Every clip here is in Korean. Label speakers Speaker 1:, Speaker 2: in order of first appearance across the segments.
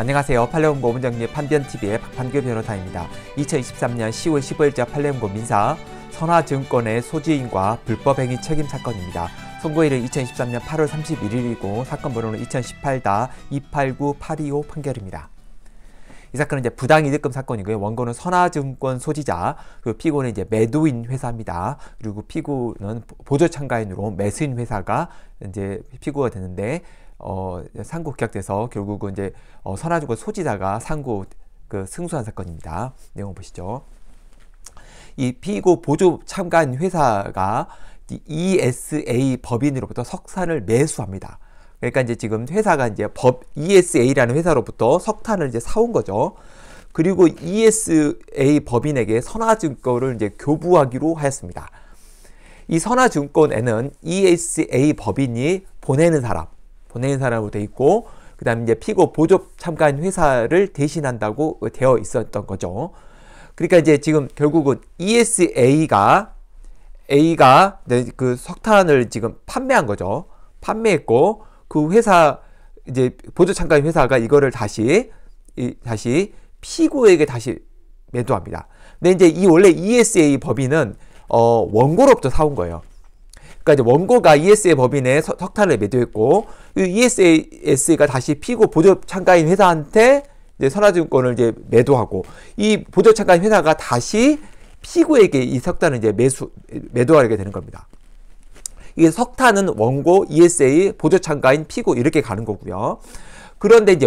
Speaker 1: 안녕하세요. 팔레온고 문정리 판변TV의 박판규 변호사입니다. 2023년 10월 15일자 팔레온고 민사 선화증권의 소지인과 불법행위 책임 사건입니다. 선고일은 2023년 8월 31일이고 사건 번호는 2018-289-825 판결입니다. 이 사건은 이제 부당이득금 사건이고요. 원고는 선화증권 소지자, 그리고 피고는 이제 매도인 회사입니다. 그리고 피고는 보조 참가인으로 매수인 회사가 이제 피고가 되는데 어, 상고 기각돼서 결국은 이제 어, 선화조권 소지자가 상고 그 승소한 사건입니다. 내용 보시죠. 이 피고 보조 참관 회사가 ESA 법인으로부터 석탄을 매수합니다. 그러니까 이제 지금 회사가 이제 법 ESA라는 회사로부터 석탄을 이제 사온 거죠. 그리고 ESA 법인에게 선화증권을 이제 교부하기로 하였습니다. 이 선화증권에는 ESA 법인이 보내는 사람, 보낸 사람으로 돼 있고 그 다음 이제 피고 보조 참가인 회사를 대신한다고 되어 있었던 거죠. 그러니까 이제 지금 결국은 ESA가 A가 그 석탄을 지금 판매한 거죠. 판매했고 그 회사 이제 보조 참가인 회사가 이거를 다시 이, 다시 피고에게 다시 매도합니다. 근데 이제 이 원래 ESA 법인은 어 원고로부터 사온 거예요. 그러니까 이제 원고가 ESA 법인에 서, 석탄을 매도했고 ESA가 다시 피고 보조 참가인 회사한테 이제 선화증권을 이제 매도하고 이 보조 참가인 회사가 다시 피고에게 이 석탄을 이제 매수 매도하게 되는 겁니다. 이 석탄은 원고, ESA, 보조 참가인 피고 이렇게 가는 거고요. 그런데 이제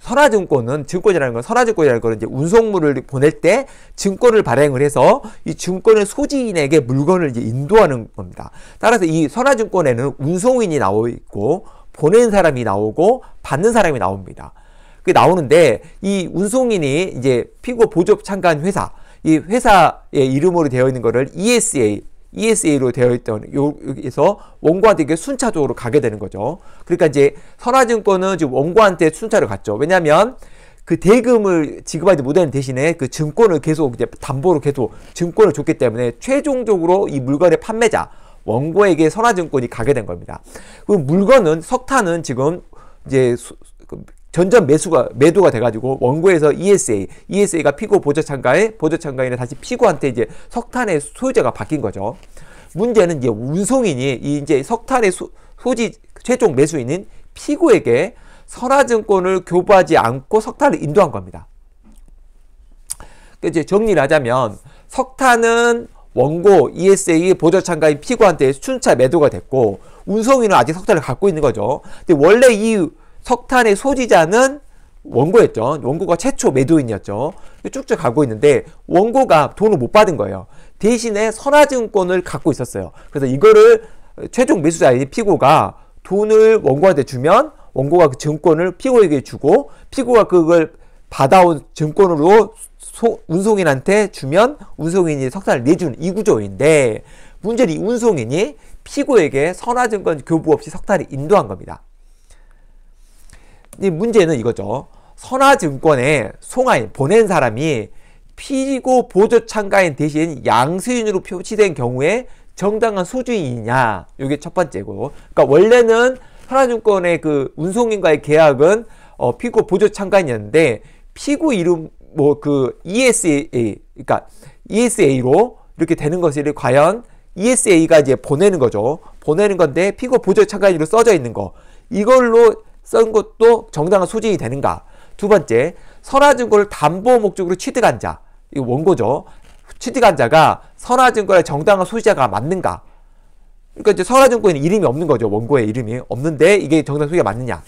Speaker 1: 선화증권은 증권이라는 건 선화증권이라는 거는 이제 운송물을 보낼 때 증권을 발행을 해서 이 증권의 소지인에게 물건을 이제 인도하는 겁니다. 따라서 이 선화증권에는 운송인이 나오 있고 보낸 사람이 나오고 받는 사람이 나옵니다. 그게 나오는데 이 운송인이 이제 피고 보조 참관 회사 이 회사의 이름으로 되어 있는 거를 ESA ESA로 되어 있던 여기서 원고한테 이게 순차적으로 가게 되는 거죠. 그러니까 이제 선화증권은 지금 원고한테 순차를 갔죠. 왜냐하면 그 대금을 지급하지 못하는 대신에 그 증권을 계속 이제 담보로 계속 증권을 줬기 때문에 최종적으로 이 물건의 판매자 원고에게 선화증권이 가게 된 겁니다. 그 물건은 석탄은 지금 이제 전전 매수가 매도가 돼가지고 원고에서 ESA, ESA가 피고 보조 참가에 보조 참가인에 다시 피고한테 이제 석탄의 소유자가 바뀐 거죠. 문제는 이제 운송인이 이제 석탄의 소, 소지 최종 매수인인 피고에게 설화증권을 교부하지 않고 석탄을 인도한 겁니다. 이제 정리를 하자면 석탄은 원고 ESA 보조 참가인 피고한테 순차 매도가 됐고 운송인은 아직 석탄을 갖고 있는 거죠. 근데 원래 이 석탄의 소지자는 원고였죠. 원고가 최초 매도인이었죠. 쭉쭉 가고 있는데 원고가 돈을 못 받은 거예요. 대신에 선화증권을 갖고 있었어요. 그래서 이거를 최종 매수자인 피고가 돈을 원고한테 주면 원고가 그 증권을 피고에게 주고 피고가 그걸 받아온 증권으로 소, 운송인한테 주면 운송인이 석탄을 내주는 이 구조인데 문제는 이 운송인이 피고에게 선화증권 교부 없이 석탄을 인도한 겁니다. 문제는 이거죠. 선화증권에 송하인 보낸 사람이 피고 보조 참가인 대신 양수인으로 표시된 경우에 정당한 소주인이냐 이게 첫 번째고 그러니까 원래는 선화증권의 그 운송인과의 계약은 어, 피고 보조 참가인이었는데 피고 이름 뭐 그 ESA 그러니까 ESA로 이렇게 되는 것을 과연 ESA가 이제 보내는 거죠. 보내는 건데 피고 보조 참가인으로 써져 있는 거 이걸로 쓴 것도 정당한 소진이 되는가? 두 번째, 선화 증거를 담보 목적으로 취득한 자, 이 원고죠. 취득한 자가 선화 증거의 정당한 소지자가 맞는가? 그러니까 이제 선화 증권에는 이름이 없는 거죠. 원고의 이름이 없는데 이게 정당한 소지가 맞느냐?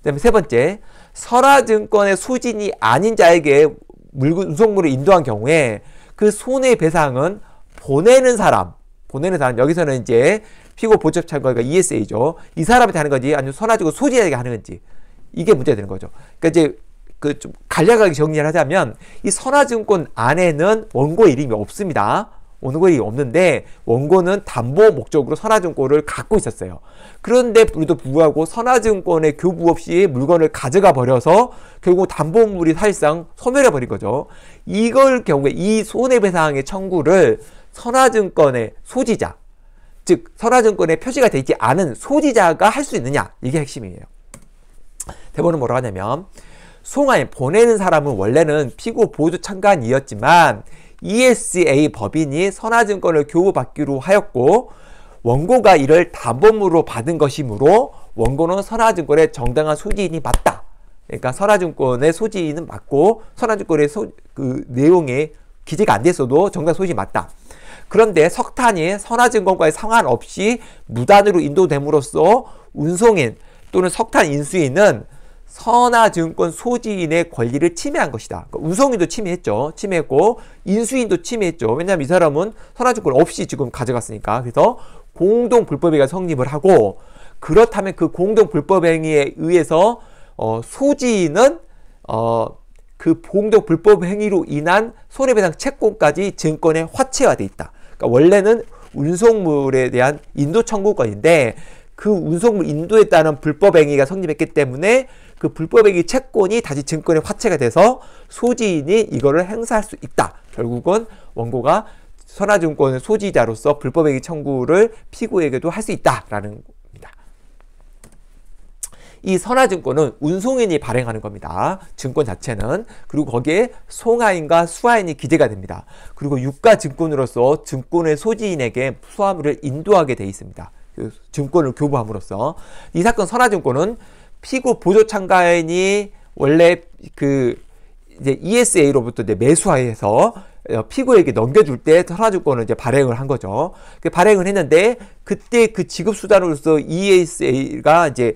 Speaker 1: 그다음에 세 번째, 선화 증권의 소진이 아닌 자에게 물건 운송물을 인도한 경우에 그 손해배상은 보내는 사람, 보내는 사람 여기서는 이제 피고 보첩 참가가 ESA죠. 이 사람한테 하는 건지 아니면 선아지고 소지에게 하는 건지 이게 문제가 되는 거죠. 그러니까 이제 그 좀 간략하게 정리를 하자면 이 선화증권 안에는 원고 이름이 없습니다. 원고이 없는데 원고는 담보 목적으로 선화증권을 갖고 있었어요. 그런데 우도 부부하고 선화증권의 교부 없이 물건을 가져가 버려서 결국 담보물이 사실상 소멸해 버린 거죠. 이걸 경우에 이 손해배상의 청구를 선화증권의 소지자, 즉 선화증권에 표시가 되어 있지 않은 소지자가 할 수 있느냐 이게 핵심이에요. 대본은 뭐라고 하냐면 송환 보내는 사람은 원래는 피고 보조 참관이었지만 ESA 법인이 선화증권을 교부받기로 하였고 원고가 이를 담보물로 받은 것이므로 원고는 선화증권의 정당한 소지인이 맞다. 그러니까 선화증권의 소지인은 맞고 선화증권의 소, 그 내용에 기재가 안 됐어도 정당 소지 맞다. 그런데 석탄이 선화증권과의 상관없이 무단으로 인도됨으로써 운송인 또는 석탄 인수인은 선화증권 소지인의 권리를 침해한 것이다. 그러니까 운송인도 침해했죠. 침해했고 인수인도 침해했죠. 왜냐하면 이 사람은 선화증권 없이 지금 가져갔으니까. 그래서 공동불법행위가 성립을 하고 그렇다면 그 공동불법행위에 의해서 어, 소지인은 어, 그 공동불법행위로 인한 손해배상 채권까지 증권에 화체화돼 있다. 그러니까 원래는 운송물에 대한 인도 청구권인데 그 운송물 인도에 따른 불법 행위가 성립했기 때문에 그 불법 행위 채권이 다시 증권에 화체가 돼서 소지인이 이거를 행사할 수 있다. 결국은 원고가 선화증권 소지자로서 불법 행위 청구를 피고에게도 할 수 있다라는 이 선화증권은 운송인이 발행하는 겁니다. 증권 자체는. 그리고 거기에 송하인과 수하인이 기재가 됩니다. 그리고 유가증권으로서 증권의 소지인에게 수화물을 인도하게 돼 있습니다. 그 증권을 교부함으로써 이 사건 선화증권은 피고 보조 참가인이 원래 그 이제 ESA로부터 이제 매수하여서 어, 피고에게 넘겨줄 때 선화증권을 이제 발행을 한 거죠. 그 발행을 했는데 그때 그 지급 수단으로서 ESA가 이제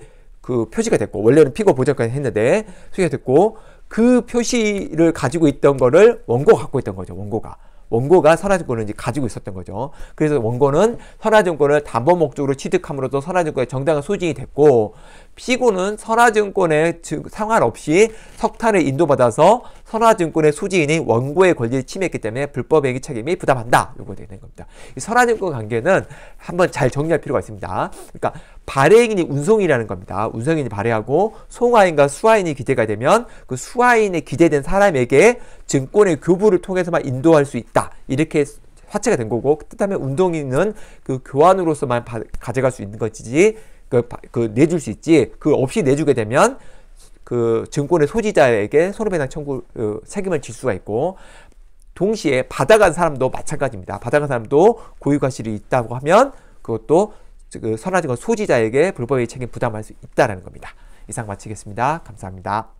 Speaker 1: 그 표시가 됐고 원래는 피고 보전까지 했는데 표시가 됐고 그 표시를 가지고 있던 거를 원고가 갖고 있던 거죠. 원고가. 원고가 선화증권을 이제 가지고 있었던 거죠. 그래서 원고는 선화증권을 담보 목적으로 취득함으로써 선화증권의 정당한 소진이 됐고 피고는 선화증권에 상관없이 석탄을 인도받아서 선화증권의 소지인이 원고의 권리를 침해했기 때문에 불법행위 책임이 부담한다. 요거 되는 겁니다. 이 선화증권 관계는 한번 잘 정리할 필요가 있습니다. 그러니까 발행인이 운송이라는 겁니다. 운송인이 발행하고 송화인과 수화인이 기재가 되면 그 수화인에 기재된 사람에게 증권의 교부를 통해서만 인도할 수 있다. 이렇게 화체가 된 거고 그다음에 운동인은 그 교환으로서만 가져갈 수 있는 것이지 그, 그 내줄 수 있지 그 없이 내주게 되면 그 증권의 소지자에게 손해배상 청구 그 책임을 질 수가 있고 동시에 받아간 사람도 마찬가지입니다. 받아간 사람도 고유과실이 있다고 하면 그것도 그 선화증권 소지자에게 불법의 책임 부담할 수있다는 겁니다. 이상 마치겠습니다. 감사합니다.